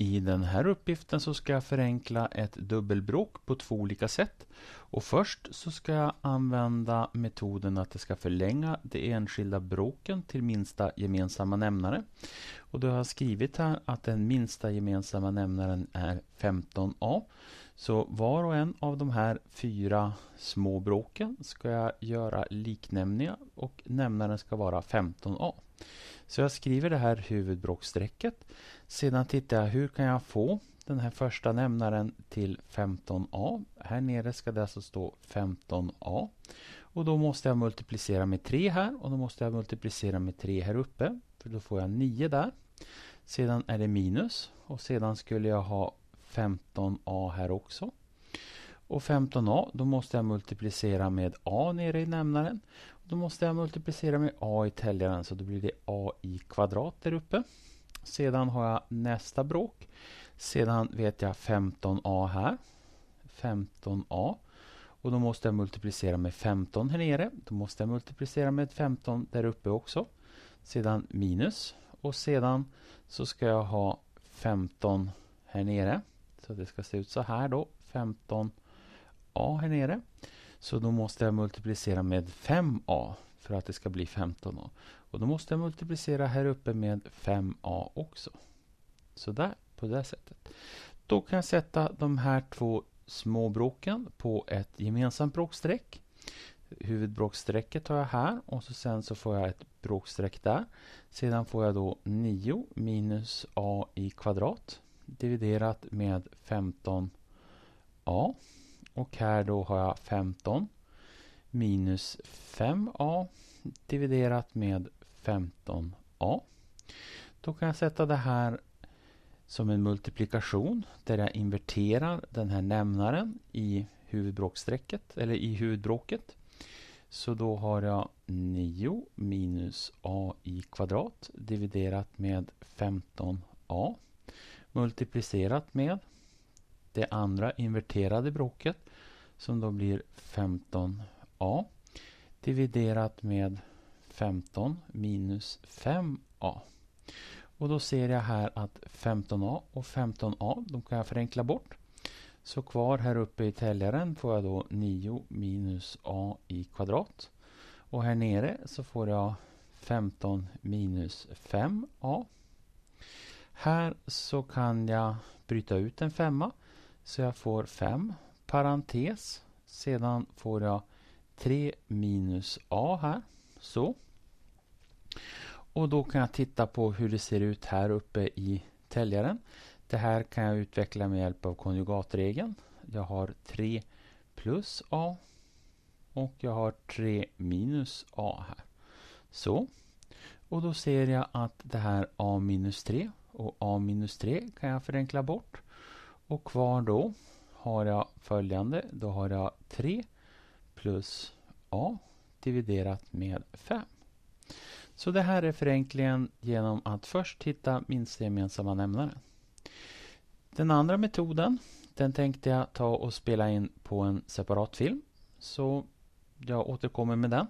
I den här uppgiften så ska jag förenkla ett dubbelbråk på två olika sätt. Och först så ska jag använda metoden att jag ska förlänga de enskilda bråken till minsta gemensamma nämnare. Och då har jag skrivit här att den minsta gemensamma nämnaren är 15a. Så var och en av de här fyra små bråken ska jag göra liknämningar och nämnaren ska vara 15a. Så jag skriver det här huvudbråcksstrecket. Sedan tittar jag hur kan jag få den här första nämnaren till 15a. Här nere ska det alltså stå 15a. Och då måste jag multiplicera med 3 här och då måste jag multiplicera med 3 här uppe. För då får jag 9 där. Sedan är det minus och sedan skulle jag ha 15a här också. Och 15a, då måste jag multiplicera med a nere i nämnaren. Då måste jag multiplicera med a i täljaren så då blir det a i kvadrat där uppe. Sedan har jag nästa bråk. Sedan vet jag 15a här. 15a. Och då måste jag multiplicera med 15 här nere. Då måste jag multiplicera med 15 där uppe också. Sedan minus. Och sedan så ska jag ha 15 här nere. Så det ska se ut så här då. 15 a här nere. Så då måste jag multiplicera med 5a för att det ska bli 15a. Och då måste jag multiplicera här uppe med 5a också. Så där, på det sättet. Då kan jag sätta de här två små bråken på ett gemensamt bråkstreck. Huvudbråkstrecket har jag här och så sen så får jag ett bråkstreck där. Sedan får jag då 9 minus a i kvadrat dividerat med 15a. Och här då har jag 15 minus 5a dividerat med 15a. Då kan jag sätta det här som en multiplikation där jag inverterar den här nämnaren i huvudbråksträcket, eller i huvudbråket. Så då har jag 9 minus a i kvadrat dividerat med 15a multiplicerat med det andra inverterade bråket som då blir 15a dividerat med 15 minus 5a. Och då ser jag här att 15a och 15a, de kan jag förenkla bort. Så kvar här uppe i täljaren får jag då 9 minus a i kvadrat. Och här nere så får jag 15 minus 5a. Här så kan jag bryta ut en femma så jag får 5 parentes. Sedan får jag 3 minus a här. Så. Och då kan jag titta på hur det ser ut här uppe i täljaren. Det här kan jag utveckla med hjälp av konjugatregeln. Jag har 3 plus a och jag har 3 minus a här. Så. Och då ser jag att det här a minus 3 och a minus 3 kan jag förenkla bort. Och kvar då har jag följande. Då har jag 3 plus a dividerat med 5. Så det här är förenklingen genom att först hitta minsta gemensamma nämnare. Den andra metoden den tänkte jag ta och spela in på en separat film. Så jag återkommer med den.